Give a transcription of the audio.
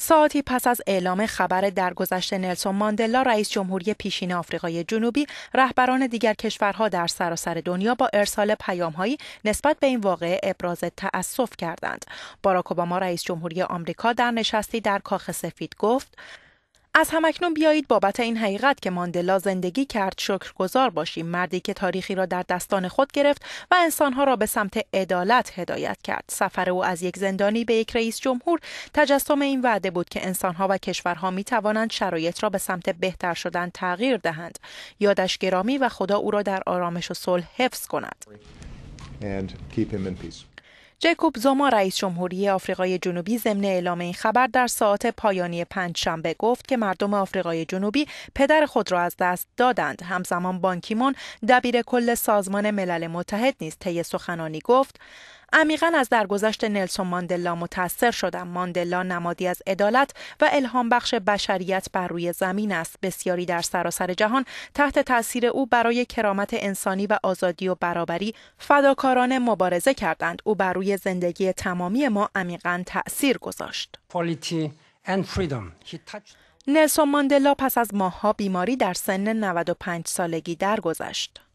ساعتی پس از اعلام خبر درگذشت نلسون ماندلا رئیس جمهوری پیشین آفریقای جنوبی رهبران دیگر کشورها در سراسر دنیا با ارسال پیامهایی نسبت به این واقعه ابراز تأسف کردند باراک اوباما رئیس جمهوری آمریکا در نشستی در کاخ سفید گفت از همکنون بیایید بابت این حقیقت که ماندلا زندگی کرد شکرگزار باشیم مردی که تاریخی را در دستان خود گرفت و انسانها را به سمت عدالت هدایت کرد سفر او از یک زندانی به یک رئیس جمهور تجسم این وعده بود که انسانها و کشورها می توانند شرایط را به سمت بهتر شدن تغییر دهند یادش گرامی و خدا او را در آرامش و صلح حفظ کند جکوب زوما رئیس جمهوری آفریقای جنوبی ضمن اعلام این خبر در ساعت پایانی پنج شنبه گفت که مردم آفریقای جنوبی پدر خود را از دست دادند همزمان بانکیمون دبیر کل سازمان ملل متحد نیز طی سخنانی گفت عمیقا از درگذشت نلسون ماندلا متاثر شدم ماندلا نمادی از عدالت و الهام بخش بشریت بر روی زمین است بسیاری در سراسر جهان تحت تاثیر او برای کرامت انسانی و آزادی و برابری فداکارانه مبارزه کردند او بر روی زندگی تمامی ما عمیقا تاثیر گذاشت نلسون ماندلا پس از ماهها بیماری در سن 95 سالگی درگذشت